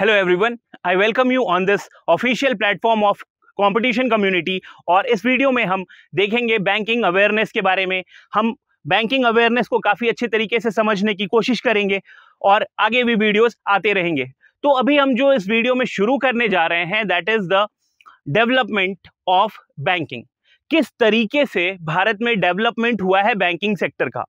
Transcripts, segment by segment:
hello everyone I welcome you on this official platform of competition community और इस video में हम देखेंगे बैंकिंग अवेयरनेस के बारे में हम बैंकिंग अवेयरनेस को काफ़ी अच्छे तरीके से समझने की कोशिश करेंगे और आगे भी वीडियोस आते रहेंगे तो अभी हम जो इस वीडियो में शुरू करने जा रहे हैं that is the development of banking किस तरीके से भारत में डेवलपमेंट हुआ है बैंकिंग सेक्टर का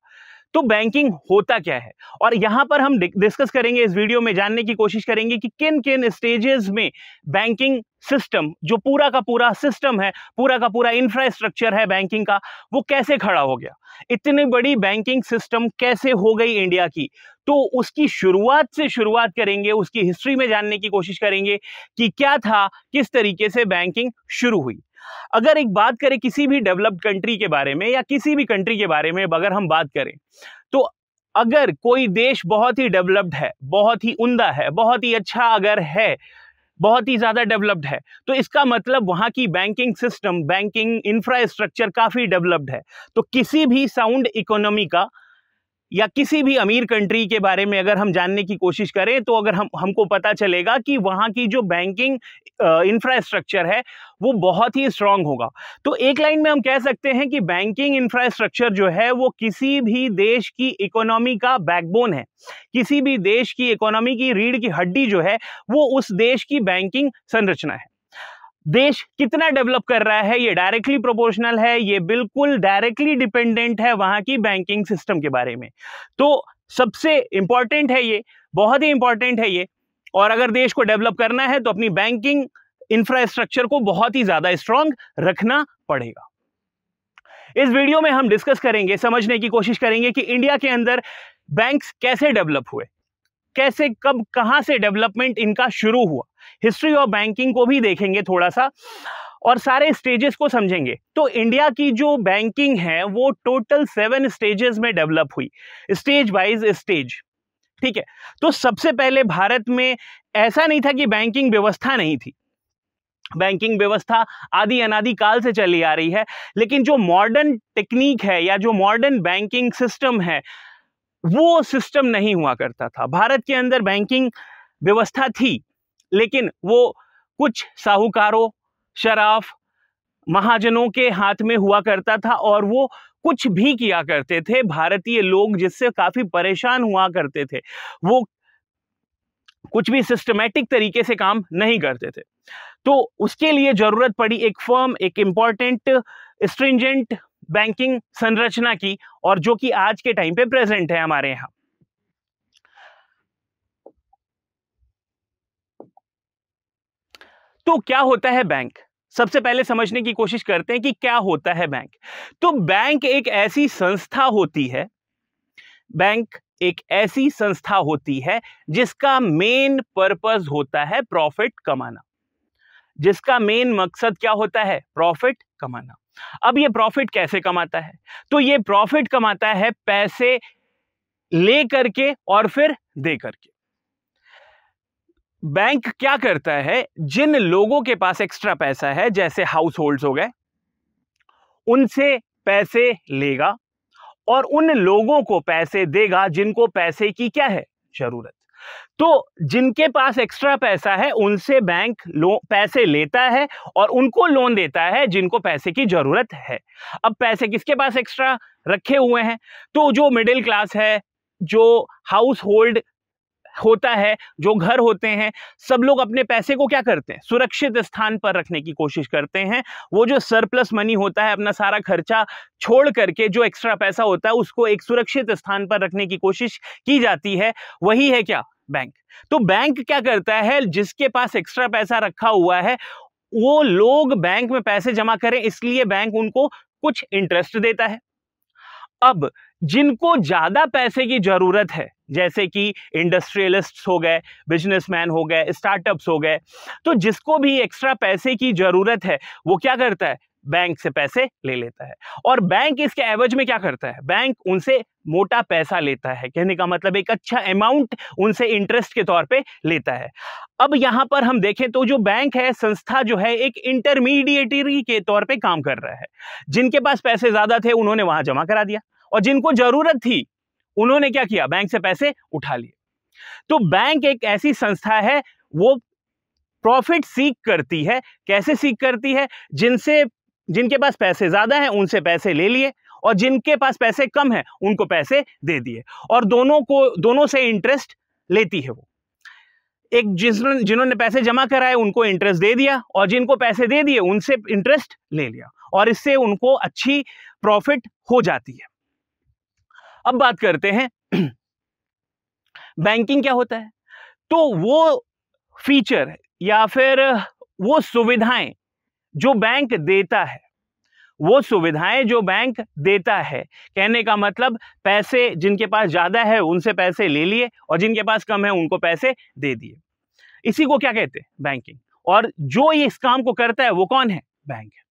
तो बैंकिंग होता क्या है और यहां पर हम डिस्कस करेंगे इस वीडियो में जानने की कोशिश करेंगे कि किन किन स्टेजेस में बैंकिंग सिस्टम जो पूरा का पूरा सिस्टम है पूरा का पूरा इंफ्रास्ट्रक्चर है बैंकिंग का वो कैसे खड़ा हो गया इतनी बड़ी बैंकिंग सिस्टम कैसे हो गई इंडिया की तो उसकी शुरुआत से शुरुआत करेंगे उसकी हिस्ट्री में जानने की कोशिश करेंगे कि क्या था किस तरीके से बैंकिंग शुरू हुई अगर एक बात करें किसी भी डेवलप्ड कंट्री के बारे में या किसी भी कंट्री के बारे में अगर हम बात करें तो अगर कोई देश बहुत ही डेवलप्ड है बहुत ही उमदा है बहुत ही अच्छा अगर है बहुत ही ज़्यादा डेवलप्ड है तो इसका मतलब वहाँ की बैंकिंग सिस्टम बैंकिंग इंफ्रास्ट्रक्चर काफ़ी डेवलप्ड है तो किसी भी साउंड इकोनॉमी का या किसी भी अमीर कंट्री के बारे में अगर हम जानने की कोशिश करें तो अगर हम हमको पता चलेगा कि वहाँ की जो बैंकिंग इंफ्रास्ट्रक्चर है वो बहुत ही स्ट्रांग होगा तो एक लाइन में हम कह सकते हैं कि बैंकिंग इंफ्रास्ट्रक्चर जो है वो किसी भी देश की इकोनॉमी का बैकबोन है किसी भी देश की इकोनॉमी की रीढ़ की हड्डी जो है वो उस देश की बैंकिंग संरचना है देश कितना डेवलप कर रहा है ये डायरेक्टली प्रोपोर्शनल है ये बिल्कुल डायरेक्टली डिपेंडेंट है वहां की बैंकिंग सिस्टम के बारे में तो सबसे इंपॉर्टेंट है ये बहुत ही इंपॉर्टेंट है ये और अगर देश को डेवलप करना है तो अपनी बैंकिंग इंफ्रास्ट्रक्चर को बहुत ही ज़्यादा स्ट्रांग रखना पड़ेगा इस वीडियो में हम डिस्कस करेंगे समझने की कोशिश करेंगे कि इंडिया के अंदर बैंक्स कैसे डेवलप हुए कैसे कब कहां से डेवलपमेंट इनका शुरू हुआ हिस्ट्री ऑफ बैंकिंग को भी देखेंगे थोड़ा सा और सारे स्टेजेस को समझेंगे तो इंडिया की जो बैंकिंग है वो टोटल सेवन स्टेजेस में डेवलप हुई स्टेज वाइज स्टेज ठीक है तो सबसे पहले भारत में ऐसा नहीं था कि बैंकिंग व्यवस्था नहीं थी बैंकिंग व्यवस्था आदि अनादि काल से चली आ रही है लेकिन जो मॉडर्न टेक्निक है या जो मॉडर्न बैंकिंग सिस्टम है वो सिस्टम नहीं हुआ करता था भारत के अंदर बैंकिंग व्यवस्था थी लेकिन वो कुछ साहूकारों शराफ महाजनों के हाथ में हुआ करता था और वो कुछ भी किया करते थे भारतीय लोग जिससे काफ़ी परेशान हुआ करते थे वो कुछ भी सिस्टमेटिक तरीके से काम नहीं करते थे तो उसके लिए ज़रूरत पड़ी एक फर्म एक इंपॉर्टेंट स्ट्रिंजेंट बैंकिंग संरचना की और जो कि आज के टाइम पे प्रेजेंट है हमारे यहाँ तो क्या होता है बैंक सबसे पहले समझने की कोशिश करते हैं कि क्या होता है बैंक तो बैंक एक ऐसी संस्था होती है बैंक एक ऐसी संस्था होती है जिसका मेन पर्पस होता है प्रॉफिट कमाना जिसका मेन मकसद क्या होता है प्रॉफिट कमाना अब ये प्रॉफिट कैसे कमाता है तो ये प्रॉफिट कमाता है पैसे ले करके और फिर दे करके बैंक क्या करता है जिन लोगों के पास एक्स्ट्रा पैसा है जैसे हाउस होल्ड हो गए उनसे पैसे लेगा और उन लोगों को पैसे देगा जिनको पैसे की क्या है जरूरत तो जिनके पास एक्स्ट्रा पैसा है उनसे बैंक लो पैसे लेता है और उनको लोन देता है जिनको पैसे की ज़रूरत है अब पैसे किसके पास एक्स्ट्रा रखे हुए हैं तो जो मिडिल क्लास है जो हाउस होल्ड होता है जो घर होते हैं सब लोग अपने पैसे को क्या करते हैं सुरक्षित स्थान पर रखने की कोशिश करते हैं वो जो सरप्लस मनी होता है अपना सारा खर्चा छोड़ करके जो एक्स्ट्रा पैसा होता है उसको एक सुरक्षित स्थान पर रखने की कोशिश की जाती है वही है क्या बैंक तो बैंक क्या करता है जिसके पास एक्स्ट्रा पैसा रखा हुआ है वो लोग बैंक में पैसे जमा करें इसलिए बैंक उनको कुछ इंटरेस्ट देता है अब जिनको ज़्यादा पैसे की ज़रूरत है जैसे कि इंडस्ट्रियलिस्ट हो गए बिजनेसमैन हो गए स्टार्टअप्स हो गए तो जिसको भी एक्स्ट्रा पैसे की ज़रूरत है वो क्या करता है बैंक से पैसे ले लेता है और बैंक इसके एवज में क्या करता है बैंक उनसे मोटा पैसा लेता है कहने का मतलब एक अच्छा अमाउंट उनसे इंटरेस्ट के तौर पे लेता है अब यहां पर हम देखें तो जो बैंक है संस्था जो है एक इंटरमीडिएटरी के तौर पे काम कर रहा है जिनके पास पैसे ज़्यादा थे उन्होंने वहां जमा करा दिया और जिनको जरूरत थी उन्होंने क्या किया बैंक से पैसे उठा लिए तो बैंक एक ऐसी संस्था है वो प्रॉफिट सीख करती है कैसे सीख करती है जिनसे जिनके पास पैसे ज़्यादा हैं उनसे पैसे ले लिए और जिनके पास पैसे कम हैं उनको पैसे दे दिए और दोनों को दोनों से इंटरेस्ट लेती है वो एक जिन्होंने जिन्होंने पैसे जमा कराए उनको इंटरेस्ट दे दिया और जिनको पैसे दे दिए उनसे इंटरेस्ट ले लिया और इससे उनको अच्छी प्रॉफिट हो जाती है अब बात करते हैं बैंकिंग क्या होता है तो वो फीचर या फिर वो सुविधाएं जो बैंक देता है वो सुविधाएं जो बैंक देता है कहने का मतलब पैसे जिनके पास ज़्यादा है उनसे पैसे ले लिए और जिनके पास कम है उनको पैसे दे दिए इसी को क्या कहते हैं बैंकिंग और जो ये इस काम को करता है वो कौन है बैंक है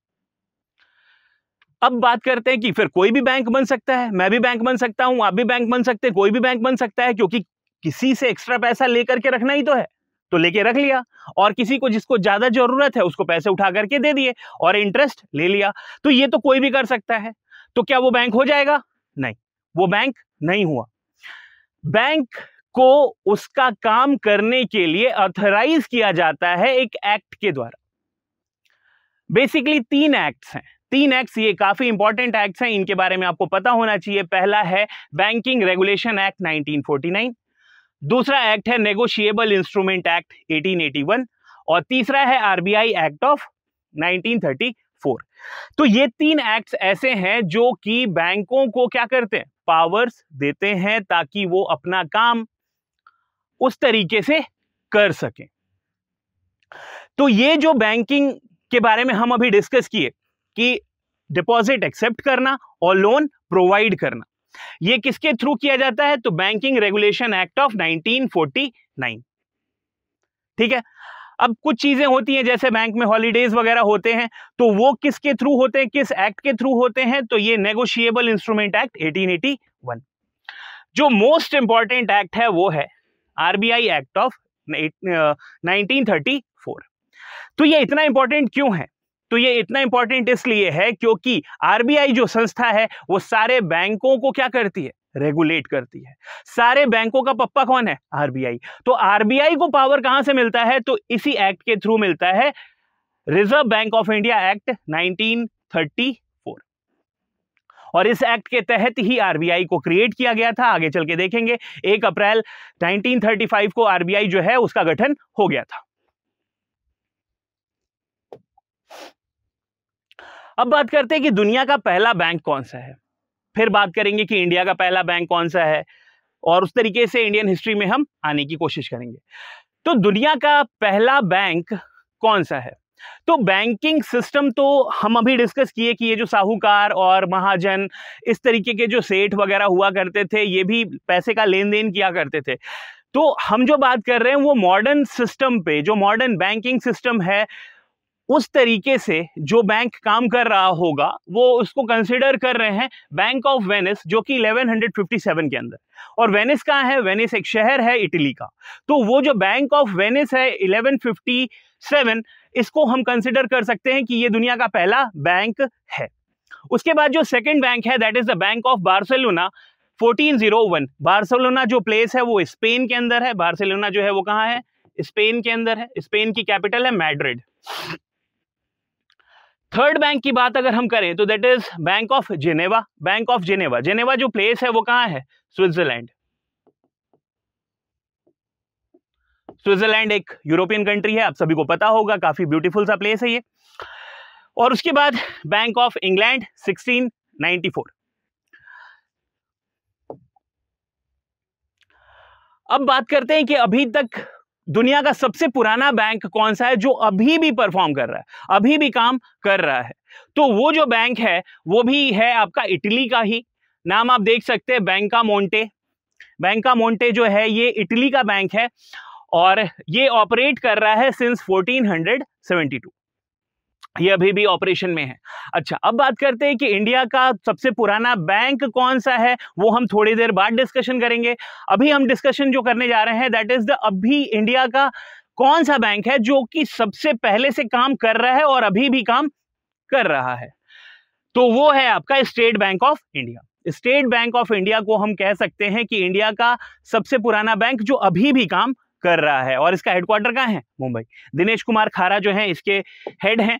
अब बात करते हैं कि फिर कोई भी बैंक बन सकता है मैं भी बैंक बन सकता हूं आप भी बैंक बन सकते हैं कोई भी बैंक बन सकता है क्योंकि किसी से एक्स्ट्रा पैसा लेकर के रखना ही तो है तो लेके रख लिया और किसी को जिसको ज्यादा जरूरत है उसको पैसे उठा करके दे दिए और इंटरेस्ट ले लिया तो ये तो कोई भी कर सकता है तो क्या वो बैंक हो जाएगा नहीं वो बैंक नहीं हुआ बैंक को उसका काम करने के लिए ऑथराइज किया जाता है एक एक्ट के द्वारा बेसिकली तीन एक्ट्स हैं तीन एक्ट्स ये काफी इंपॉर्टेंट एक्ट्स हैं इनके बारे में आपको पता होना चाहिए पहला है बैंकिंग रेगुलेशन एक्ट 1949 दूसरा एक्ट है नेगोशिएबल इंस्ट्रूमेंट एक्ट 1881 और तीसरा है आरबीआई एक्ट ऑफ 1934 तो ये तीन एक्ट्स ऐसे हैं जो कि बैंकों को क्या करते हैं पावर्स देते हैं ताकि वो अपना काम उस तरीके से कर सकें तो ये जो बैंकिंग के बारे में हम अभी डिस्कस किए कि डिपॉजिट एक्सेप्ट करना और लोन प्रोवाइड करना ये किसके थ्रू किया जाता है तो बैंकिंग रेगुलेशन एक्ट ऑफ 1949 ठीक है अब कुछ चीजें होती हैं जैसे बैंक में हॉलीडेज वगैरह होते हैं तो वो किसके थ्रू होते हैं किस एक्ट के थ्रू होते हैं तो ये नेगोशिएबल इंस्ट्रूमेंट एक्ट 1881 जो मोस्ट इंपॉर्टेंट एक्ट है वो है आरबीआई एक्ट ऑफ 1934 तो ये इतना इंपॉर्टेंट क्यों है तो ये इतना इंपॉर्टेंट इसलिए है क्योंकि आरबीआई जो संस्था है वो सारे बैंकों को क्या करती है रेगुलेट करती है सारे बैंकों का पप्पा कौन है आरबीआई तो आरबीआई को पावर कहां से मिलता है तो इसी एक्ट के थ्रू मिलता है Reserve Bank of India Act 1934 और इस एक्ट के तहत ही आरबीआई को क्रिएट किया गया था आगे चल के देखेंगे एक अप्रैल 1935 को आरबीआई जो है उसका गठन हो गया था अब बात करते हैं कि दुनिया का पहला बैंक कौन सा है फिर बात करेंगे कि इंडिया का पहला बैंक कौन सा है और उस तरीके से इंडियन हिस्ट्री में हम आने की कोशिश करेंगे तो दुनिया का पहला बैंक कौन सा है तो बैंकिंग सिस्टम तो हम अभी डिस्कस किए कि ये जो साहूकार और महाजन इस तरीके के जो सेठ वगैरह हुआ करते थे ये भी पैसे का लेन देन किया करते थे तो हम जो बात कर रहे हैं वो मॉडर्न सिस्टम पे जो मॉडर्न बैंकिंग सिस्टम है उस तरीके से जो बैंक काम कर रहा होगा वो उसको कंसिडर कर रहे हैं बैंक ऑफ वेनिस जो कि 1157 के अंदर और वेनिस कहाँ है वेनिस एक शहर है इटली का तो वो जो बैंक ऑफ वेनिस है 1157 इसको हम कंसिडर कर सकते हैं कि ये दुनिया का पहला बैंक है उसके बाद जो सेकेंड बैंक है that is the bank of Barcelona 1401 Barcelona जो प्लेस है वो स्पेन के अंदर है बार्सिलोना जो है वो कहाँ है स्पेन के अंदर है स्पेन की कैपिटल है मैड्रिड थर्ड बैंक की बात अगर हम करें तो that is bank of Geneva bank of Geneva Geneva जो प्लेस है वो कहां है स्विट्जरलैंड स्विट्जरलैंड एक यूरोपियन कंट्री है आप सभी को पता होगा काफी ब्यूटीफुल सा प्लेस है ये और उसके बाद बैंक ऑफ इंग्लैंड 1694 अब बात करते हैं कि अभी तक दुनिया का सबसे पुराना बैंक कौन सा है जो अभी भी परफॉर्म कर रहा है अभी भी काम कर रहा है तो वो जो बैंक है वो भी है आपका इटली का ही नाम आप देख सकते हैं बैंका मोन्टे बैंका मोन्टे जो है ये इटली का बैंक है और ये ऑपरेट कर रहा है सिंस 1472 ये अभी भी ऑपरेशन में है अच्छा अब बात करते हैं कि इंडिया का सबसे पुराना बैंक कौन सा है वो हम थोड़ी देर बाद डिस्कशन करेंगे अभी हम डिस्कशन जो करने जा रहे हैं दैट इज द अभी इंडिया का कौन सा बैंक है जो कि सबसे पहले से काम कर रहा है और अभी भी काम कर रहा है तो वो है आपका State Bank of India State Bank of India को हम कह सकते हैं कि इंडिया का सबसे पुराना बैंक जो अभी भी काम कर रहा है और इसका हेडक्वार्टर कहाँ है मुंबई दिनेश कुमार खारा जो है इसके हेड हैं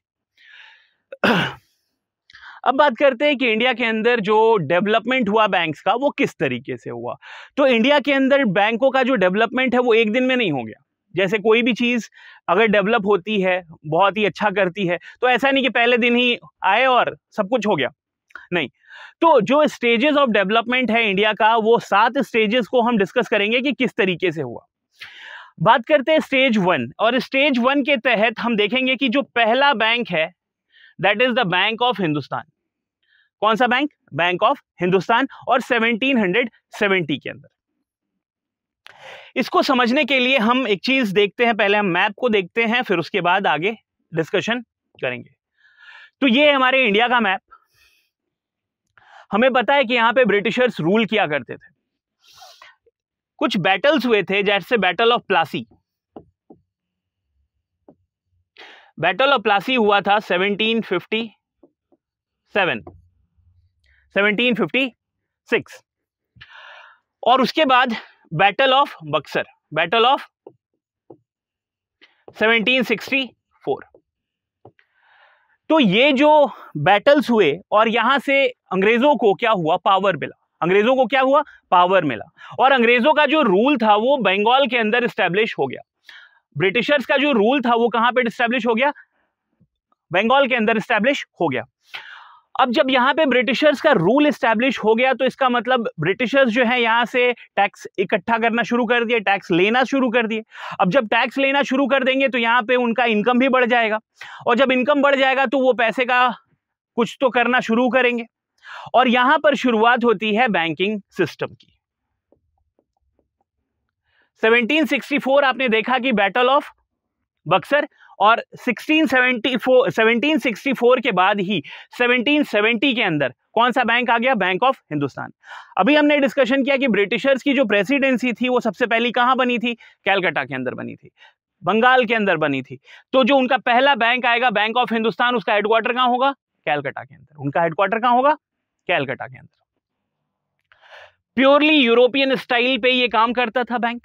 अब बात करते हैं कि इंडिया के अंदर जो डेवलपमेंट हुआ बैंक्स का वो किस तरीके से हुआ तो इंडिया के अंदर बैंकों का जो डेवलपमेंट है वो एक दिन में नहीं हो गया जैसे कोई भी चीज़ अगर डेवलप होती है बहुत ही अच्छा करती है तो ऐसा नहीं कि पहले दिन ही आए और सब कुछ हो गया नहीं तो जो स्टेजेस ऑफ डेवलपमेंट है इंडिया का वो सात स्टेजेस को हम डिस्कस करेंगे कि किस तरीके से हुआ बात करते हैं स्टेज वन और स्टेज वन के तहत हम देखेंगे कि जो पहला बैंक है that is the bank of Hindustan कौन सा बैंक बैंक ऑफ हिंदुस्तान और 1770 के अंदर इसको समझने के लिए हम एक चीज देखते हैं पहले हम मैप को देखते हैं फिर उसके बाद आगे डिस्कशन करेंगे तो ये हमारे इंडिया का मैप हमें पता है कि यहां पे ब्रिटिशर्स रूल किया करते थे कुछ बैटल्स हुए थे जैसे battle of Plassey battle of Plassey हुआ था 1757 1756 और उसके बाद battle of Buxar battle of 1764 तो ये जो बैटल्स हुए और यहां से अंग्रेजों को क्या हुआ पावर मिला अंग्रेजों को क्या हुआ पावर मिला और अंग्रेजों का जो रूल था वो बंगाल के अंदर स्टैब्लिश हो गया ब्रिटिशर्स का जो रूल था वो कहाँ पर डिस्टेब्लिश हो गया बंगाल के अंदर स्टैब्लिश हो गया अब जब यहाँ पे ब्रिटिशर्स का रूल स्टैब्लिश हो गया तो इसका मतलब ब्रिटिशर्स जो है यहाँ से टैक्स इकट्ठा करना शुरू कर दिए टैक्स लेना शुरू कर दिए अब जब टैक्स लेना शुरू कर देंगे तो यहाँ पे उनका इनकम भी बढ़ जाएगा और जब इनकम बढ़ जाएगा तो वो पैसे का कुछ तो करना शुरू करेंगे और यहाँ पर शुरुआत होती है बैंकिंग सिस्टम की 1764 आपने देखा कि बैटल ऑफ बक्सर और 1674 1764 के बाद ही 1770 के अंदर कौन सा बैंक आ गया बैंक ऑफ हिंदुस्तान अभी हमने डिस्कशन किया कि ब्रिटिशर्स की जो प्रेसिडेंसी थी वो सबसे पहली कहां बनी थी कैलकाटा के अंदर बनी थी बंगाल के अंदर बनी थी तो जो उनका पहला बैंक आएगा बैंक ऑफ हिंदुस्तान उसका हेडक्वार्टर कहाँ होगा कैलकाटा के अंदर उनका हेडक्वार्टर कहां होगा कैलकाटा के अंदर प्योरली यूरोपियन स्टाइल पे ये काम करता था बैंक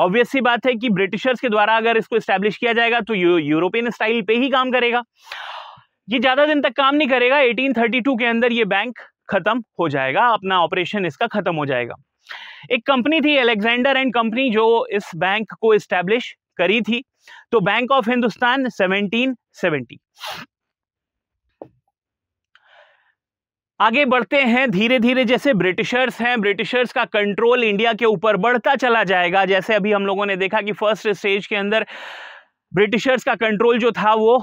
ऑब्वियस सी बात है कि ब्रिटिशर्स के द्वारा अगर इसको स्टैब्लिश किया जाएगा तो यू, यूरोपियन स्टाइल पे ही काम करेगा ये ज़्यादा दिन तक काम नहीं करेगा 1832 के अंदर ये बैंक खत्म हो जाएगा अपना ऑपरेशन इसका खत्म हो जाएगा एक कंपनी थी अलेक्जेंडर एंड कंपनी जो इस बैंक को स्टैब्लिश करी थी तो बैंक ऑफ हिंदुस्तान सेवनटीन आगे बढ़ते हैं धीरे धीरे जैसे ब्रिटिशर्स हैं ब्रिटिशर्स का कंट्रोल इंडिया के ऊपर बढ़ता चला जाएगा जैसे अभी हम लोगों ने देखा कि फर्स्ट स्टेज के अंदर ब्रिटिशर्स का कंट्रोल जो था वो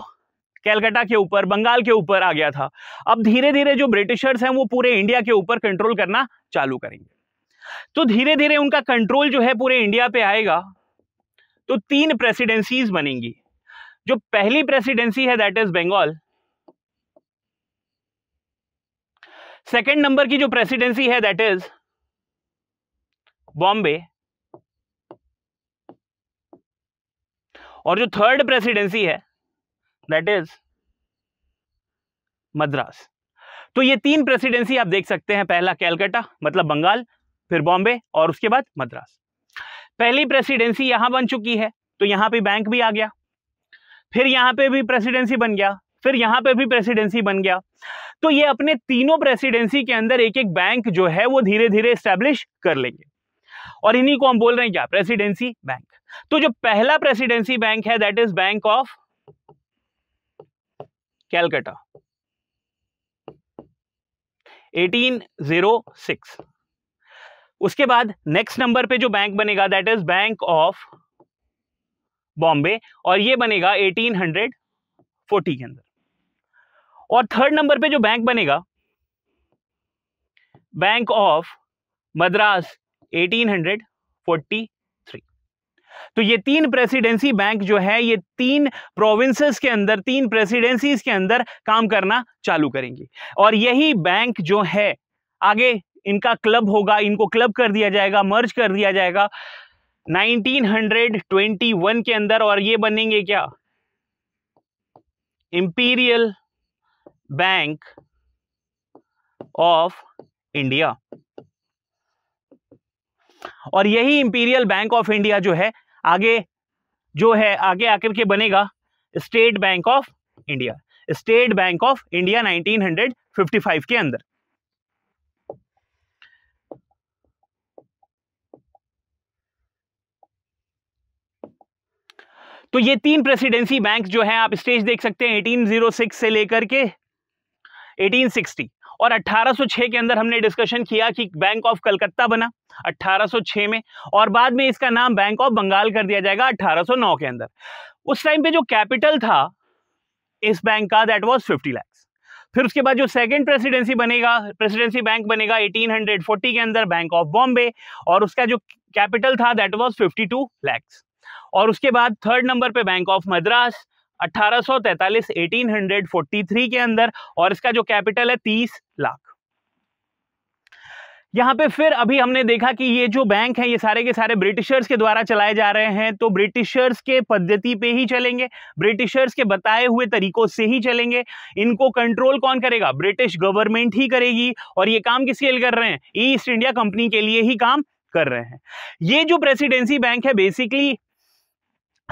कैलकाटा के ऊपर बंगाल के ऊपर आ गया था अब धीरे धीरे जो ब्रिटिशर्स हैं वो पूरे इंडिया के ऊपर कंट्रोल करना चालू करेंगे तो धीरे धीरे उनका कंट्रोल जो है पूरे इंडिया पे आएगा तो तीन प्रेसिडेंसीज बनेंगी जो पहली प्रेसिडेंसी है that is Bengal second number की जो प्रेसिडेंसी है दैट इज बॉम्बे और जो थर्ड प्रेसिडेंसी है दैट इज मद्रास तो ये तीन प्रेसिडेंसी आप देख सकते हैं पहला कैलकाटा मतलब बंगाल फिर बॉम्बे और उसके बाद मद्रास पहली प्रेसिडेंसी यहां बन चुकी है तो यहां पे बैंक भी आ गया फिर यहां पे भी प्रेसिडेंसी बन गया फिर यहां पे भी प्रेसिडेंसी बन गया तो ये अपने तीनों प्रेसिडेंसी के अंदर एक एक बैंक जो है वो धीरे धीरे स्टैब्लिश कर लेंगे और इन्हीं को हम बोल रहे हैं क्या प्रेसिडेंसी बैंक तो जो पहला प्रेसिडेंसी बैंक है that is bank of Calcutta 1806 उसके बाद नेक्स्ट नंबर पे जो बैंक बनेगा that is bank of Bombay और ये बनेगा 1840 के अंदर और थर्ड नंबर पे जो बैंक बनेगा बैंक ऑफ मद्रास 1843 तो ये तीन प्रेसिडेंसी बैंक जो है ये तीन प्रोविंसेस के अंदर तीन प्रेसिडेंसीज के अंदर काम करना चालू करेंगे और यही बैंक जो है आगे इनका क्लब होगा इनको क्लब कर दिया जाएगा मर्ज कर दिया जाएगा 1921 के अंदर और ये बनेंगे क्या इंपीरियल बैंक ऑफ इंडिया और यही इंपीरियल बैंक ऑफ इंडिया जो है आगे जो है आगे आकर के बनेगा State Bank of India State Bank of India 1955 के अंदर तो ये तीन प्रेसिडेंसी बैंक जो है आप स्टेज देख सकते हैं 1806 से लेकर के 1860 और 1806 के अंदर हमने डिस्कशन किया कि बैंक ऑफ कलकत्ता बना 1806 में और बाद में इसका नाम बैंक ऑफ बंगाल कर दिया जाएगा 1809 के अंदर उस टाइम पे जो कैपिटल था इस बैंक का दैट वाज 50 लैक्स फिर उसके बाद जो सेकंड प्रेसिडेंसी बनेगा प्रेसिडेंसी बैंक बनेगा 1840 के अंदर बैंक ऑफ बॉम्बे और उसका जो कैपिटल था दैट वाज 52 लाख और उसके बाद थर्ड नंबर पे बैंक ऑफ मद्रास 1843 के अंदर और इसका जो कैपिटल है 30 लाख यहां पे फिर अभी हमने देखा कि ये जो बैंक हैं ये सारे के सारे ब्रिटिशर्स के द्वारा चलाए जा रहे हैं तो ब्रिटिशर्स के पद्धति पे ही चलेंगे ब्रिटिशर्स के बताए हुए तरीकों से ही चलेंगे इनको कंट्रोल कौन करेगा ब्रिटिश गवर्नमेंट ही करेगी और ये काम किसके लिए कर रहे हैं ईस्ट इंडिया कंपनी के लिए ही काम कर रहे हैं ये जो प्रेसिडेंसी बैंक है बेसिकली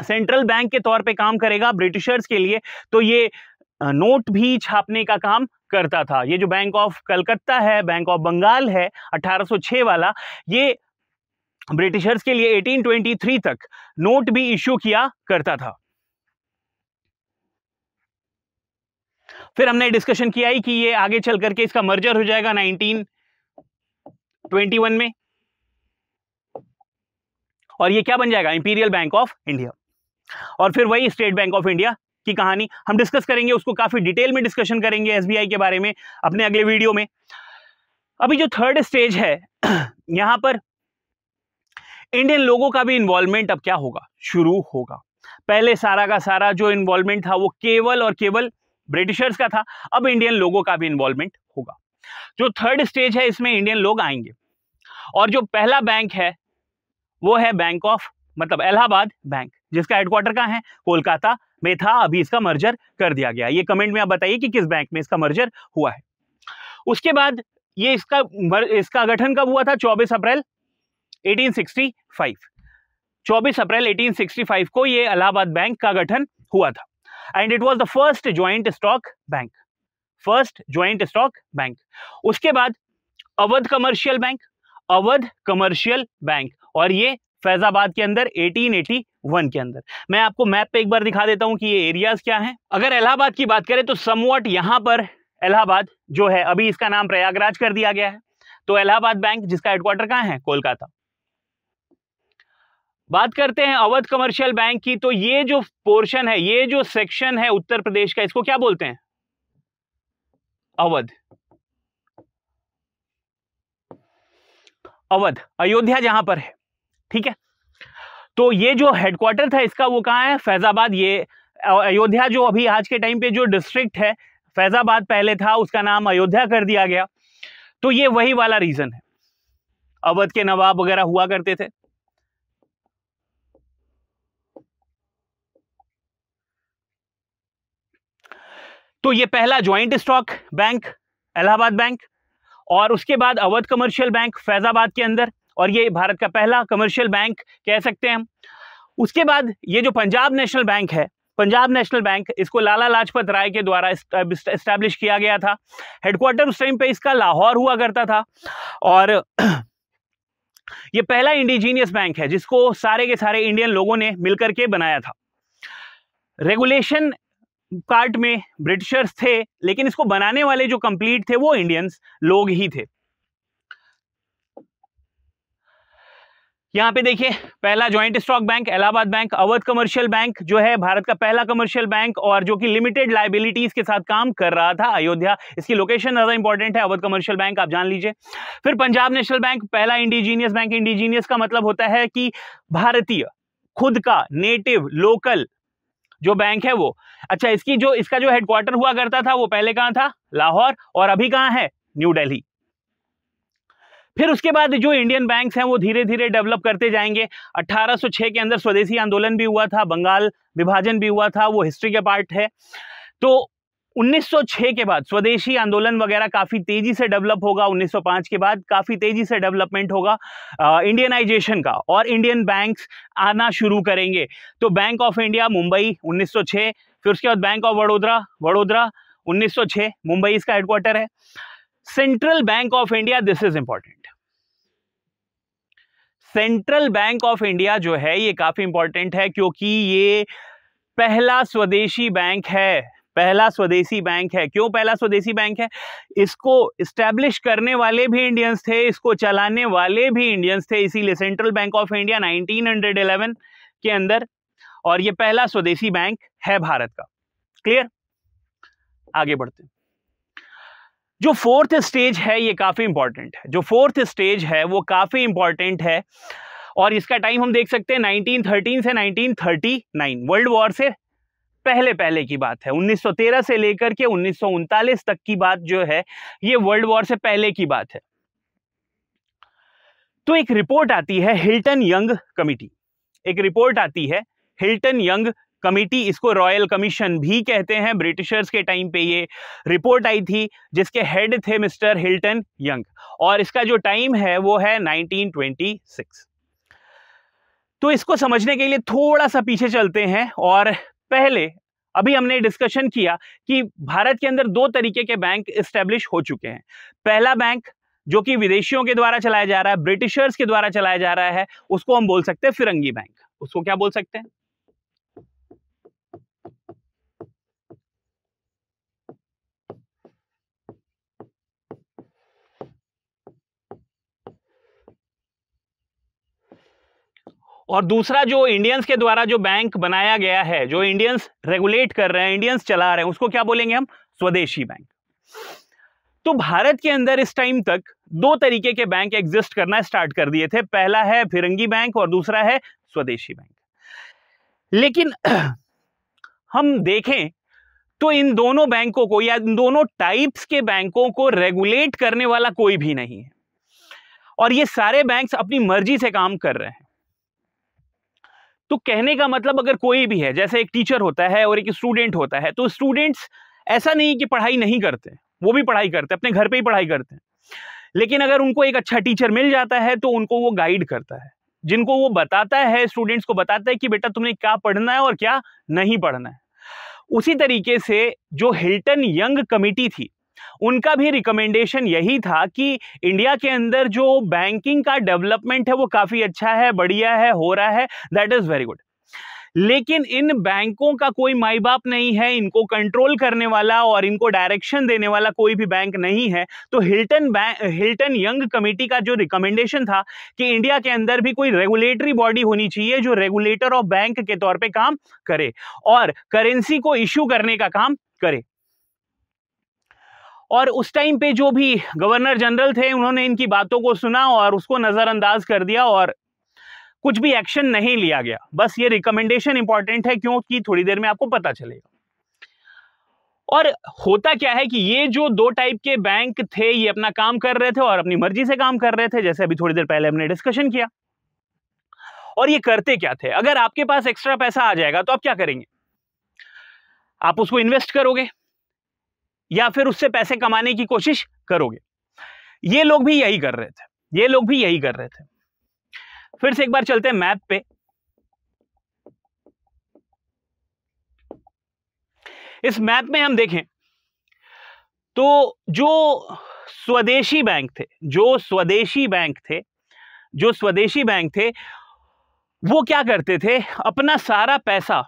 सेंट्रल बैंक के तौर पे काम करेगा ब्रिटिशर्स के लिए तो ये नोट भी छापने का काम करता था ये जो बैंक ऑफ कलकत्ता है बैंक ऑफ बंगाल है 1806 वाला ये ब्रिटिशर्स के लिए 1823 तक नोट भी इश्यू किया करता था फिर हमने डिस्कशन किया ही कि ये आगे चल करके इसका मर्जर हो जाएगा 1921 में और ये क्या बन जाएगा इंपीरियल बैंक ऑफ इंडिया और फिर वही स्टेट बैंक ऑफ इंडिया की कहानी हम डिस्कस करेंगे उसको काफ़ी डिटेल में डिस्कशन करेंगे एस के बारे में अपने अगले वीडियो में अभी जो थर्ड स्टेज है यहां पर इंडियन लोगों का भी इन्वॉल्वमेंट अब क्या होगा शुरू होगा पहले सारा का सारा जो इन्वॉल्वमेंट था वो केवल और केवल ब्रिटिशर्स का था अब इंडियन लोगों का भी इन्वॉल्वमेंट होगा जो थर्ड स्टेज है इसमें इंडियन लोग आएंगे और जो पहला बैंक है वो है बैंक ऑफ मतलब इलाहाबाद बैंक जिसका हेडक्वार्टर कहाँ है कोलकाता में था अभी इसका मर्जर कर दिया गया ये कमेंट में आप बताइए कि किस बैंक में इसका मर्जर हुआ है उसके बाद ये इसका मर, इसका गठन कब हुआ था 24 अप्रैल 1865 24 अप्रैल 1865 को ये अलाहाबाद बैंक का गठन हुआ था and it was the first joint stock bank first joint stock bank उसके बाद Awadh commercial bank Awadh commercial bank और ये फैजाबाद के अंदर वन के अंदर मैं आपको मैप पे एक बार दिखा देता हूँ कि ये एरियाज क्या हैं अगर इलाहाबाद की बात करें तो समवट यहाँ पर इलाहाबाद जो है अभी इसका नाम प्रयागराज कर दिया गया है तो इलाहाबाद बैंक जिसका हेडक्वार्टर कहाँ है कोलकाता बात करते हैं अवध कमर्शियल बैंक की तो ये जो पोर्शन है ये जो सेक्शन है उत्तर प्रदेश का इसको क्या बोलते हैं अवध अवध अयोध्या जहां पर है ठीक है तो ये जो हेडक्वार्टर था इसका वो कहाँ है फैज़ाबाद ये अयोध्या जो अभी आज के टाइम पे जो डिस्ट्रिक्ट है फैज़ाबाद पहले था उसका नाम अयोध्या कर दिया गया तो ये वही वाला रीज़न है अवध के नवाब वगैरह हुआ करते थे तो ये पहला joint stock bank Allahabad bank और उसके बाद अवध कमर्शियल बैंक फैज़ाबाद के अंदर और ये भारत का पहला कमर्शियल बैंक कह सकते हैं हम उसके बाद ये जो पंजाब नेशनल बैंक है पंजाब नेशनल बैंक इसको लाला लाजपत राय के द्वारा इस्टेब्लिश किया गया था हेडक्वार्टर उस टाइम पे इसका लाहौर हुआ करता था और ये पहला इंडिजीनियस बैंक है जिसको सारे के सारे इंडियन लोगों ने मिलकर के बनाया था रेगुलेशन कार्ट में ब्रिटिशर्स थे लेकिन इसको बनाने वाले जो कंप्लीट थे वो इंडियंस लोग ही थे यहाँ पे देखिए पहला joint stock bank Allahabad bank Awadh commercial bank जो है भारत का पहला कमर्शियल बैंक और जो कि लिमिटेड लाइबिलिटीज के साथ काम कर रहा था अयोध्या इसकी लोकेशन ज्यादा इंपॉर्टेंट है अवध कमर्शियल बैंक आप जान लीजिए फिर पंजाब नेशनल बैंक पहला इंडिजीनियस बैंक इंडिजीनियस का मतलब होता है कि भारतीय खुद का नेटिव लोकल जो बैंक है वो अच्छा इसकी जो इसका जो हेडक्वार्टर हुआ करता था वो पहले कहाँ था लाहौर और अभी कहाँ है न्यू दिल्ली फिर उसके बाद जो इंडियन बैंक्स हैं वो धीरे धीरे डेवलप करते जाएंगे 1806 के अंदर स्वदेशी आंदोलन भी हुआ था बंगाल विभाजन भी हुआ था वो हिस्ट्री के पार्ट है तो 1906 के बाद स्वदेशी आंदोलन वगैरह काफ़ी तेज़ी से डेवलप होगा 1905 के बाद काफ़ी तेज़ी से डेवलपमेंट होगा इंडियनाइजेशन का और इंडियन बैंक्स आना शुरू करेंगे तो बैंक ऑफ इंडिया मुंबई 1906 फिर उसके बाद बैंक ऑफ वडोदरा वडोदरा 1906 मुंबई इसका हेडक्वार्टर है central bank of India this is important central bank of India जो है ये काफ़ी इंपॉर्टेंट है क्योंकि ये पहला स्वदेशी बैंक है पहला स्वदेशी बैंक है क्यों पहला स्वदेशी बैंक है इसको इस्टेब्लिश करने वाले भी इंडियंस थे इसको चलाने वाले भी इंडियंस थे इसीलिए सेंट्रल बैंक ऑफ इंडिया 1911 के अंदर और ये पहला स्वदेशी बैंक है भारत का क्लियर आगे बढ़ते हैं जो फोर्थ स्टेज है ये काफ़ी इंपॉर्टेंट है जो फोर्थ स्टेज है वो काफ़ी इंपॉर्टेंट है और इसका टाइम हम देख सकते हैं 1913 से 1939 वर्ल्ड वॉर से पहले पहले की बात है 1913 से लेकर के उन्नीस तक की बात जो है ये वर्ल्ड वॉर से पहले की बात है तो एक रिपोर्ट आती है हिल्टन यंग कमिटी एक रिपोर्ट आती है हिल्टन यंग कमेटी इसको रॉयल कमीशन भी कहते हैं ब्रिटिशर्स के टाइम पे ये रिपोर्ट आई थी जिसके हेड थे मिस्टर हिल्टन यंग और इसका जो टाइम है वो है 1926 तो इसको समझने के लिए थोड़ा सा पीछे चलते हैं और पहले अभी हमने डिस्कशन किया कि भारत के अंदर दो तरीके के बैंक इस्टेब्लिश हो चुके हैं पहला बैंक जो कि विदेशियों के द्वारा चलाया जा रहा है ब्रिटिशर्स के द्वारा चलाया जा रहा है उसको हम बोल सकते हैं फिरंगी बैंक उसको क्या बोल सकते हैं और दूसरा जो इंडियंस के द्वारा जो बैंक बनाया गया है जो इंडियंस रेगुलेट कर रहे हैं इंडियंस चला रहे हैं उसको क्या बोलेंगे हम स्वदेशी बैंक तो भारत के अंदर इस टाइम तक दो तरीके के बैंक एग्जिस्ट करना स्टार्ट कर दिए थे पहला है फिरंगी बैंक और दूसरा है स्वदेशी बैंक लेकिन हम देखें तो इन दोनों बैंकों को या इन दोनों टाइप्स के बैंकों को रेगुलेट करने वाला कोई भी नहीं है और ये सारे बैंक्स अपनी मर्जी से काम कर रहे हैं तो कहने का मतलब अगर कोई भी है जैसे एक टीचर होता है और एक स्टूडेंट होता है तो स्टूडेंट्स ऐसा नहीं कि पढ़ाई नहीं करते वो भी पढ़ाई करते अपने घर पर ही पढ़ाई करते हैं लेकिन अगर उनको एक अच्छा टीचर मिल जाता है तो उनको वो गाइड करता है जिनको वो बताता है स्टूडेंट्स को बताता है कि बेटा तुमने क्या पढ़ना है और क्या नहीं पढ़ना है उसी तरीके से जो हिल्टन यंग कमेटी थी उनका भी रिकमेंडेशन यही था कि इंडिया के अंदर जो बैंकिंग का डेवलपमेंट है वो काफ़ी अच्छा है बढ़िया है हो रहा है दैट इज़ वेरी गुड लेकिन इन बैंकों का कोई माई बाप नहीं है इनको कंट्रोल करने वाला और इनको डायरेक्शन देने वाला कोई भी बैंक नहीं है तो हिल्टन हिल्टन यंग कमेटी का जो रिकमेंडेशन था कि इंडिया के अंदर भी कोई रेगुलेटरी बॉडी होनी चाहिए जो रेगुलेटर ऑफ बैंक के तौर पर काम करे और करेंसी को इश्यू करने का काम करे और उस टाइम पे जो भी गवर्नर जनरल थे उन्होंने इनकी बातों को सुना और उसको नज़रअंदाज कर दिया और कुछ भी एक्शन नहीं लिया गया बस ये रिकमेंडेशन इंपॉर्टेंट है क्योंकि थोड़ी देर में आपको पता चलेगा और होता क्या है कि ये जो दो टाइप के बैंक थे ये अपना काम कर रहे थे और अपनी मर्जी से काम कर रहे थे जैसे अभी थोड़ी देर पहले हमने डिस्कशन किया और ये करते क्या थे अगर आपके पास एक्स्ट्रा पैसा आ जाएगा तो आप क्या करेंगे आप उसको इन्वेस्ट करोगे या फिर उससे पैसे कमाने की कोशिश करोगे ये लोग भी यही कर रहे थे ये लोग भी यही कर रहे थे फिर से एक बार चलते हैं मैप पे इस मैप में हम देखें तो जो स्वदेशी बैंक थे जो स्वदेशी बैंक थे जो स्वदेशी बैंक थे वो क्या करते थे अपना सारा पैसा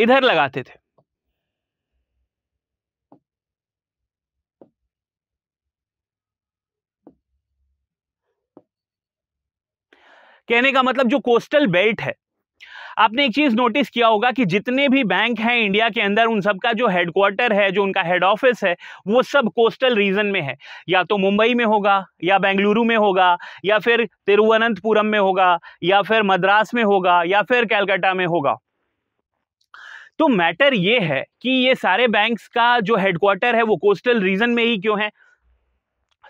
इधर लगाते थे कहने का मतलब जो कोस्टल बेल्ट है आपने एक चीज नोटिस किया होगा कि जितने भी बैंक हैं इंडिया के अंदर उन सब का जो हेडक्वार्टर है जो उनका हेड ऑफिस है वो सब कोस्टल रीजन में है या तो मुंबई में होगा या बेंगलुरु में होगा या फिर तिरुवनंतपुरम में होगा या फिर मद्रास में होगा या फिर कैलकाटा में होगा तो मैटर ये है कि ये सारे बैंक्स का जो हेडक्वार्टर है वो कोस्टल रीजन में ही क्यों है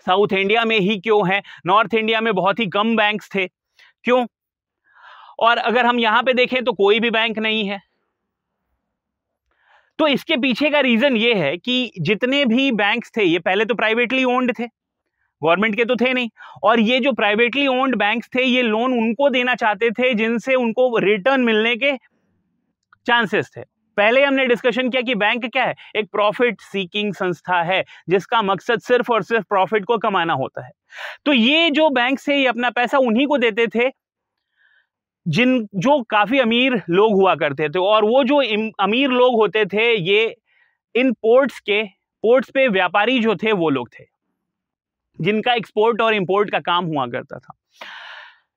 साउथ इंडिया में ही क्यों है नॉर्थ इंडिया में बहुत ही कम बैंक्स थे क्यों और अगर हम यहां पे देखें तो कोई भी बैंक नहीं है तो इसके पीछे का रीजन ये है कि जितने भी बैंक्स थे ये पहले तो प्राइवेटली ओन्ड थे गवर्नमेंट के तो थे नहीं और ये जो प्राइवेटली ओन्ड बैंक्स थे ये लोन उनको देना चाहते थे जिनसे उनको रिटर्न मिलने के चांसेस थे पहले हमने डिस्कशन किया कि बैंक क्या है एक प्रॉफिट सीकिंग संस्था है जिसका मकसद सिर्फ और सिर्फ प्रॉफिट को कमाना होता है तो ये जो बैंक से ये अपना पैसा उन्हीं को देते थे जिन जो काफ़ी अमीर लोग हुआ करते थे और वो जो अमीर लोग होते थे ये इन पोर्ट्स के पोर्ट्स पे व्यापारी जो थे वो लोग थे जिनका एक्सपोर्ट और इंपोर्ट का काम हुआ करता था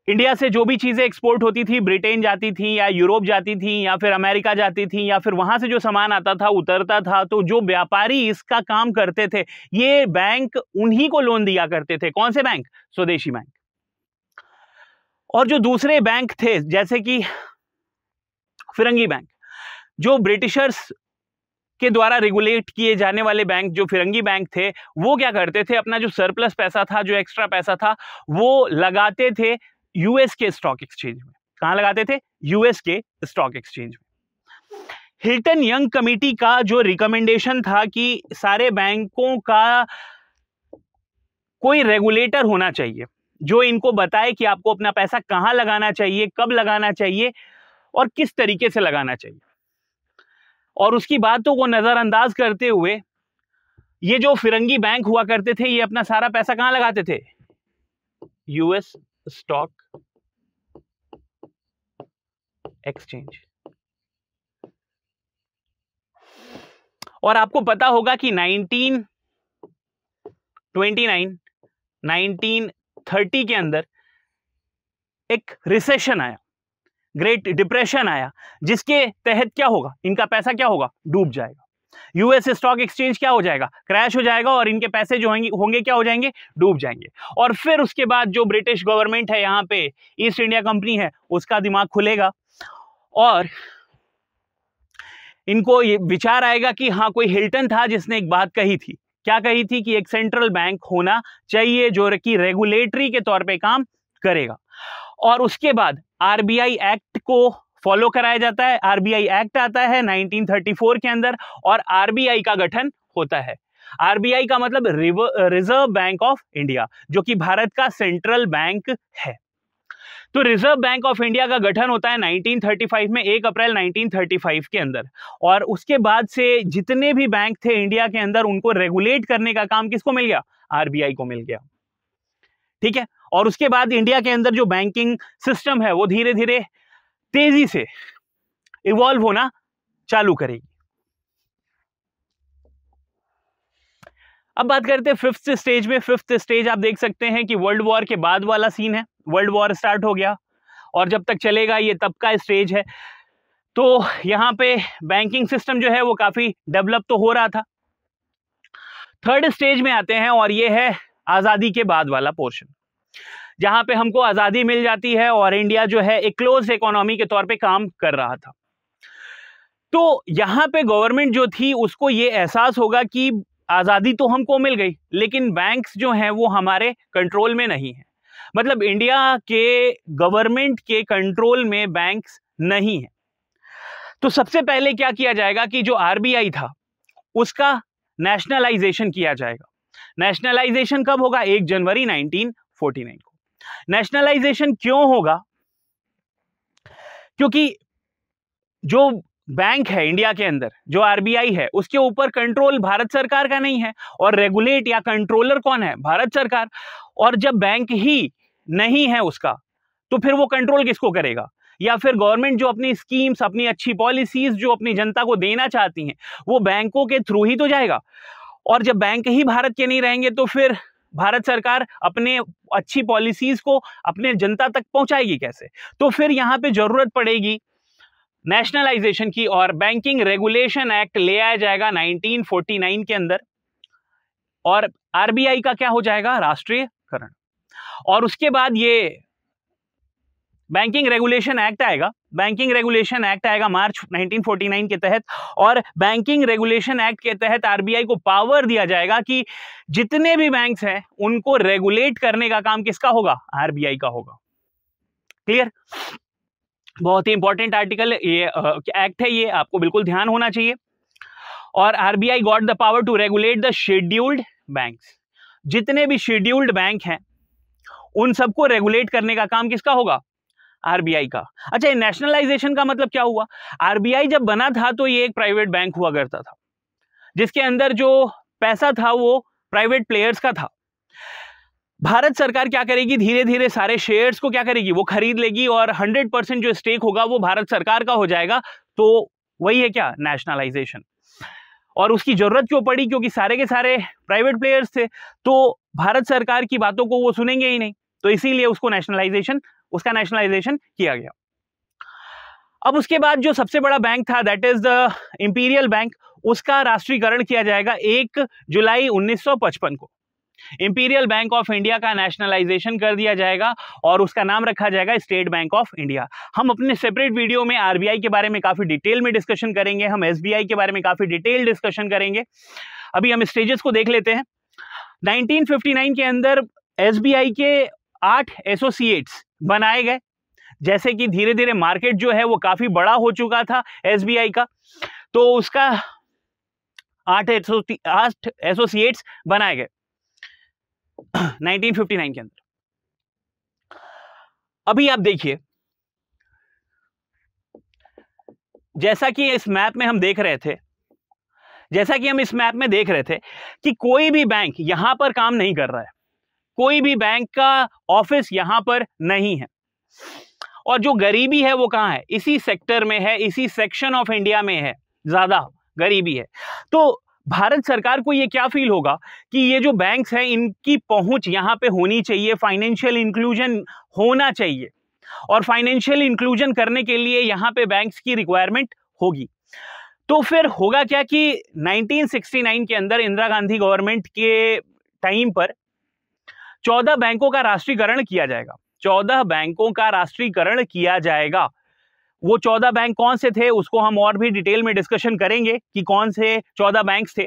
इंडिया से जो भी चीज़ें एक्सपोर्ट होती थी ब्रिटेन जाती थी या यूरोप जाती थी या फिर अमेरिका जाती थी या फिर वहाँ से जो सामान आता था उतरता था तो जो व्यापारी इसका काम करते थे ये बैंक उन्हीं को लोन दिया करते थे कौन से बैंक स्वदेशी बैंक और जो दूसरे बैंक थे जैसे कि फिरंगी बैंक जो ब्रिटिशर्स के द्वारा रेगुलेट किए जाने वाले बैंक जो फिरंगी बैंक थे वो क्या करते थे अपना जो सरप्लस पैसा था जो एक्स्ट्रा पैसा था वो लगाते थे यूएस के स्टॉक एक्सचेंज में कहाँ लगाते थे यूएस के स्टॉक एक्सचेंज में हिल्टन यंग कमेटी का जो रिकमेंडेशन था कि सारे बैंकों का कोई रेगुलेटर होना चाहिए जो इनको बताए कि आपको अपना पैसा कहां लगाना चाहिए कब लगाना चाहिए और किस तरीके से लगाना चाहिए और उसकी बातों को नज़रअंदाज करते हुए ये जो फिरंगी बैंक हुआ करते थे ये अपना सारा पैसा कहां लगाते थे यूएस स्टॉक एक्सचेंज और आपको पता होगा कि 1929 1930 के अंदर एक रिसेशन आया ग्रेट डिप्रेशन आया जिसके तहत क्या होगा इनका पैसा क्या होगा डूब जाएगा यूएस स्टॉक एक्सचेंज क्या हो जाएगा क्रैश हो जाएगा और इनके पैसे जो होंगे होंगे क्या हो जाएंगे डूब जाएंगे और फिर उसके बाद जो ब्रिटिश गवर्नमेंट है यहाँ पे ईस्ट इंडिया कंपनी है उसका दिमाग खुलेगा और इनको ये विचार आएगा कि हाँ कोई हिल्टन था जिसने एक बात कही थी क्या कही थी कि एक सेंट्रल बैंक होना चाहिए जो कि रेगुलेटरी के तौर पे काम करेगा और उसके बाद आरबीआई एक्ट को फॉलो कराया जाता है आरबीआई एक्ट आता है 1934 के अंदर और आरबीआई का गठन होता है आरबीआई का मतलब रिजर्व बैंक ऑफ इंडिया जो कि भारत का सेंट्रल बैंक है तो रिजर्व बैंक ऑफ इंडिया का गठन होता है 1935 में 1 अप्रैल 1935 के अंदर और उसके बाद से जितने भी बैंक थे इंडिया के अंदर उनको रेगुलेट करने का काम किसको मिल गया आरबीआई को मिल गया ठीक है और उसके बाद इंडिया के अंदर जो बैंकिंग सिस्टम है वो धीरे धीरे तेजी से इवॉल्व होना चालू करेगी अब बात करते हैं फिफ्थ स्टेज में फिफ्थ स्टेज आप देख सकते हैं कि वर्ल्ड वॉर के बाद वाला सीन है वर्ल्ड वॉर स्टार्ट हो गया और जब तक चलेगा ये तब का स्टेज है तो यहाँ पे बैंकिंग सिस्टम जो है वो काफ़ी डेवलप तो हो रहा था थर्ड स्टेज में आते हैं और ये है आज़ादी के बाद वाला पोर्शन जहां पे हमको आज़ादी मिल जाती है और इंडिया जो है एक क्लोज इकोनॉमी के तौर पे काम कर रहा था तो यहाँ पे गवर्नमेंट जो थी उसको ये एहसास होगा कि आज़ादी तो हमको मिल गई लेकिन बैंक्स जो हैं वो हमारे कंट्रोल में नहीं है मतलब इंडिया के गवर्नमेंट के कंट्रोल में बैंक्स नहीं है तो सबसे पहले क्या किया जाएगा कि जो आरबीआई था उसका नेशनलाइजेशन किया जाएगा नेशनलाइजेशन कब होगा एक जनवरी 1949 को नेशनलाइजेशन क्यों होगा क्योंकि जो बैंक है इंडिया के अंदर जो आरबीआई है उसके ऊपर कंट्रोल भारत सरकार का नहीं है और रेगुलेट या कंट्रोलर कौन है भारत सरकार और जब बैंक ही नहीं है उसका तो फिर वो कंट्रोल किसको करेगा या फिर गवर्नमेंट जो अपनी स्कीम्स अपनी अच्छी पॉलिसीज जो अपनी जनता को देना चाहती हैं वो बैंकों के थ्रू ही तो जाएगा और जब बैंक ही भारत के नहीं रहेंगे तो फिर भारत सरकार अपने अच्छी पॉलिसीज को अपने जनता तक पहुंचाएगी कैसे तो फिर यहाँ पे जरूरत पड़ेगी नेशनलाइजेशन की और बैंकिंग रेगुलेशन एक्ट ले आया जाएगा 1949 के अंदर और आरबीआई का क्या हो जाएगा राष्ट्रीयकरण और उसके बाद ये बैंकिंग रेगुलेशन एक्ट आएगा बैंकिंग रेगुलेशन एक्ट आएगा मार्च 1949 के तहत और बैंकिंग रेगुलेशन एक्ट के तहत आरबीआई को पावर दिया जाएगा कि जितने भी बैंक्स हैं उनको रेगुलेट करने का काम किसका होगा आरबीआई का होगा क्लियर बहुत ही इंपॉर्टेंट आर्टिकल ये एक्ट है ये आपको बिल्कुल ध्यान होना चाहिए और RBI got the power to regulate the scheduled bank जितने भी शेड्यूल्ड बैंक हैं उन सबको रेगुलेट करने का काम किसका होगा आरबीआई का अच्छा नेशनलाइजेशन का मतलब क्या हुआ आरबीआई जब बना था तो ये एक प्राइवेट बैंक हुआ करता था जिसके अंदर जो पैसा था वो प्राइवेट प्लेयर्स का था भारत सरकार क्या करेगी धीरे धीरे सारे शेयर्स को क्या करेगी वो खरीद लेगी और 100 परसेंट जो स्टेक होगा वो भारत सरकार का हो जाएगा तो वही है क्या नेशनलाइजेशन और उसकी जरूरत क्यों पड़ी क्योंकि सारे के सारे प्राइवेट प्लेयर्स थे तो भारत सरकार की बातों को वो सुनेंगे ही नहीं तो इसीलिए उसको नेशनलाइजेशन उसका नेशनलाइजेशन किया गया अब उसके बाद जो सबसे बड़ा बैंक था that is the imperial bank उसका राष्ट्रीयकरण किया जाएगा एक जुलाई 1955 को इंपीरियल बैंक ऑफ इंडिया का नेशनलाइजेशन कर दिया जाएगा और उसका नाम रखा जाएगा स्टेट बैंक ऑफ इंडिया हम अपने सेपरेट वीडियो में आरबीआई के बारे में काफ़ी डिटेल में डिस्कशन करेंगे हम एसबीआई के बारे में काफ़ी डिटेल डिस्कशन करेंगे अभी हम स्टेजेस को देख लेते हैं 1959 के अंदर एस के आठ एसोसिएट्स बनाए गए जैसे कि धीरे धीरे मार्केट जो है वो काफ़ी बड़ा हो चुका था एसबीआई का तो उसका आठ एसो आठ एसोसिएट्स बनाए गए 1959 के अंदर अभी आप देखिए जैसा कि इस मैप में हम देख रहे थे जैसा कि हम इस मैप में देख रहे थे कि कोई भी बैंक यहां पर काम नहीं कर रहा है कोई भी बैंक का ऑफिस यहां पर नहीं है और जो गरीबी है वो कहाँ है इसी सेक्टर में है इसी सेक्शन ऑफ इंडिया में है ज़्यादा गरीबी है तो भारत सरकार को ये क्या फील होगा कि ये जो बैंक्स हैं इनकी पहुंच यहाँ पे होनी चाहिए फाइनेंशियल इंक्लूजन होना चाहिए और फाइनेंशियल इंक्लूजन करने के लिए यहाँ पे बैंक्स की रिक्वायरमेंट होगी तो फिर होगा क्या कि 1969 के अंदर इंदिरा गांधी गवर्नमेंट के टाइम पर चौदह बैंकों का राष्ट्रीयकरण किया जाएगा चौदह बैंकों का राष्ट्रीयकरण किया जाएगा वो चौदह बैंक कौन से थे उसको हम और भी डिटेल में डिस्कशन करेंगे कि कौन से चौदह बैंक थे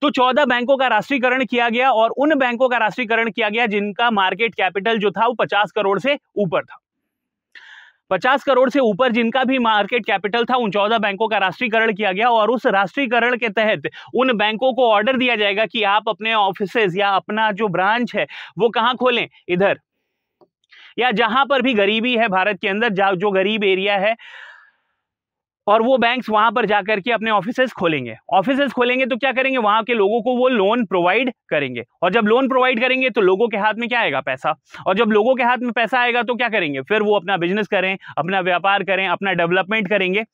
तो चौदह बैंकों का राष्ट्रीयकरण किया गया और उन बैंकों का राष्ट्रीयकरण किया गया जिनका मार्केट कैपिटल जो था वो पचास करोड़ से ऊपर था 50 करोड़ से ऊपर जिनका भी मार्केट कैपिटल था उन चौदह बैंकों का राष्ट्रीयकरण किया गया और उस राष्ट्रीयकरण के तहत उन बैंकों को ऑर्डर दिया जाएगा कि आप अपने ऑफिस या अपना जो ब्रांच है वो कहाँ खोलें इधर या जहां पर भी गरीबी है भारत के अंदर जो गरीब एरिया है और वो बैंक्स वहां पर जाकर के अपने ऑफिसेज खोलेंगे ऑफिसेज खोलेंगे तो क्या करेंगे वहां के लोगों को वो लोन प्रोवाइड करेंगे और जब लोन प्रोवाइड करेंगे तो लोगों के हाथ में क्या आएगा पैसा और जब लोगों के हाथ में पैसा आएगा तो क्या करेंगे फिर वो अपना बिजनेस करें अपना व्यापार करें अपना डेवलपमेंट करेंगे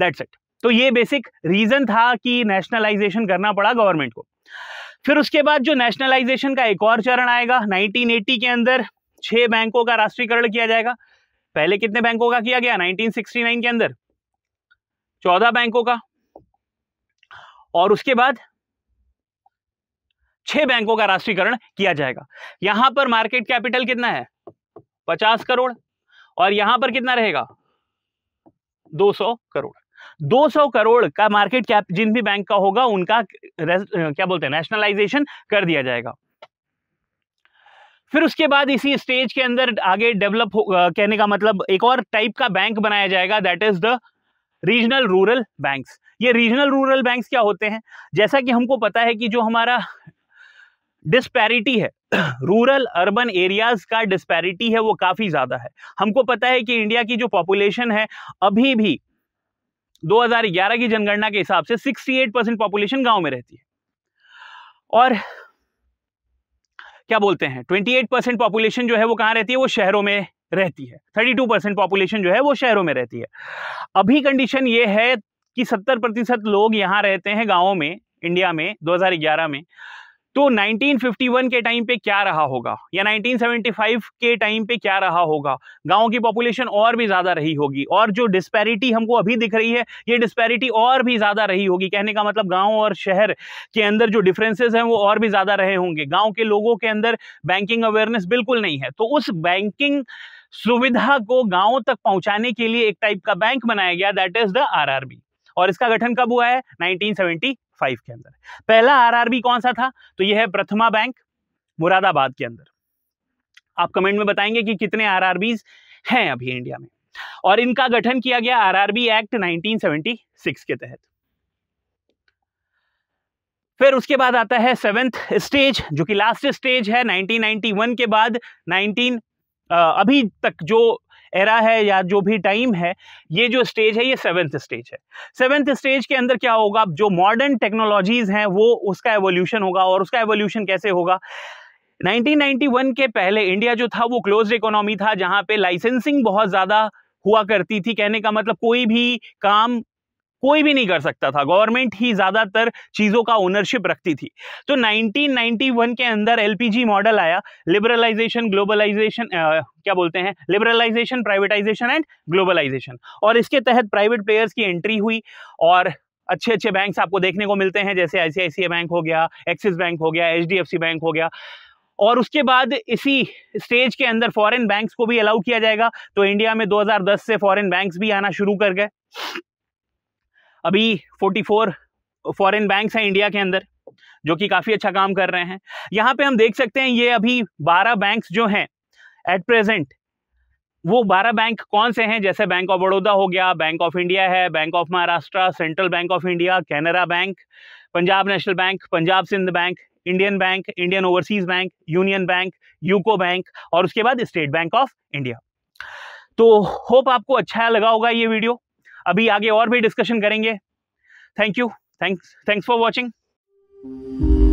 दैट्स इट तो ये बेसिक रीजन था कि नेशनलाइजेशन करना पड़ा गवर्नमेंट को फिर उसके बाद जो नेशनलाइजेशन का एक और चरण आएगा नाइनटीन के अंदर छह बैंकों का राष्ट्रीयकरण किया जाएगा पहले कितने बैंकों का किया गया 1969 के अंदर चौदह बैंकों का और उसके बाद छह बैंकों का राष्ट्रीयकरण किया जाएगा यहां पर मार्केट कैपिटल कितना है पचास करोड़ और यहां पर कितना रहेगा दो सौ करोड़ 200 करोड़ का मार्केट कैप जिन भी बैंक का होगा उनका क्या बोलते हैं नेशनलाइजेशन कर दिया जाएगा फिर उसके बाद इसी स्टेज के अंदर आगे डेवलप कहने का मतलब एक और टाइप का बैंक बनाया जाएगा that is the regional rural banks ये रीजनल रूरल बैंक्स क्या होते हैं जैसा कि हमको पता है कि जो हमारा डिस्पैरिटी है रूरल अर्बन एरियाज का डिस्पैरिटी है वो काफ़ी ज़्यादा है हमको पता है कि इंडिया की जो पॉपुलेशन है अभी भी 2011 की जनगणना के हिसाब से 68 परसेंट पॉपुलेशन गांव में रहती है और क्या बोलते हैं 28 परसेंट पॉपुलेशन जो है वो कहाँ रहती है वो शहरों में रहती है 32 परसेंट पॉपुलेशन जो है वो शहरों में रहती है अभी कंडीशन ये है कि 70 प्रतिशत लोग यहाँ रहते हैं गाँव में इंडिया में 2011 में तो 1951 के टाइम पे क्या रहा होगा या 1975 के टाइम पे क्या रहा होगा गाँव की पॉपुलेशन और भी ज़्यादा रही होगी और जो डिस्पैरिटी हमको अभी दिख रही है ये डिस्पैरिटी और भी ज़्यादा रही होगी कहने का मतलब गांव और शहर के अंदर जो डिफरेंसेस हैं वो और भी ज़्यादा रहे होंगे गाँव के लोगों के अंदर बैंकिंग अवेयरनेस बिल्कुल नहीं है तो उस बैंकिंग सुविधा को गांवों तक पहुंचाने के लिए एक टाइप का बैंक बनाया गया दैट इज द आरआरबी और इसका गठन कब हुआ है 1975 के अंदर पहला आरआरबी कौन सा था तो यह है प्रथमा बैंक मुरादाबाद के अंदर आप कमेंट में बताएंगे कि कितने आर हैं अभी इंडिया में और इनका गठन किया गया आरआरबी एक्ट 1976 के तहत फिर उसके बाद आता है सेवेंथ स्टेज जो कि लास्ट स्टेज है 1991 के बाद अभी तक जो एरा है या जो भी टाइम है ये जो स्टेज है ये सेवेंथ स्टेज है सेवेंथ स्टेज के अंदर क्या होगा जो मॉडर्न टेक्नोलॉजीज़ हैं वो उसका एवोल्यूशन होगा और उसका एवोल्यूशन कैसे होगा 1991 के पहले इंडिया जो था वो क्लोज इकोनॉमी था जहाँ पे लाइसेंसिंग बहुत ज़्यादा हुआ करती थी कहने का मतलब कोई भी काम कोई भी नहीं कर सकता था गवर्नमेंट ही ज़्यादातर चीज़ों का ओनरशिप रखती थी तो 1991 के अंदर एलपीजी मॉडल आया लिबरलाइजेशन ग्लोबलाइजेशन क्या बोलते हैं लिबरलाइजेशन प्राइवेटाइजेशन एंड ग्लोबलाइजेशन और इसके तहत प्राइवेट प्लेयर्स की एंट्री हुई और अच्छे अच्छे बैंक्स आपको देखने को मिलते हैं जैसे आई बैंक हो गया एक्सिस बैंक हो गया एच बैंक हो गया और उसके बाद इसी स्टेज के अंदर फॉरेन बैंक्स को भी अलाउ किया जाएगा तो इंडिया में 2010 से फॉरेन बैंक्स भी आना शुरू कर गए अभी 44 फॉरेन बैंक्स हैं इंडिया के अंदर जो कि काफ़ी अच्छा काम कर रहे हैं यहाँ पे हम देख सकते हैं ये अभी 12 बैंक्स जो हैं एट प्रेजेंट वो 12 बैंक कौन से हैं जैसे बैंक ऑफ बड़ौदा हो गया बैंक ऑफ इंडिया है bank of Maharashtra central bank of India Canara bank Punjab national bank Punjab Sind bank Indian bank Indian overseas bank union bank UCO bank और उसके बाद स्टेट बैंक ऑफ इंडिया तो होप आपको अच्छा लगा होगा ये वीडियो अभी आगे और भी डिस्कशन करेंगे thank you thanks thanks for watching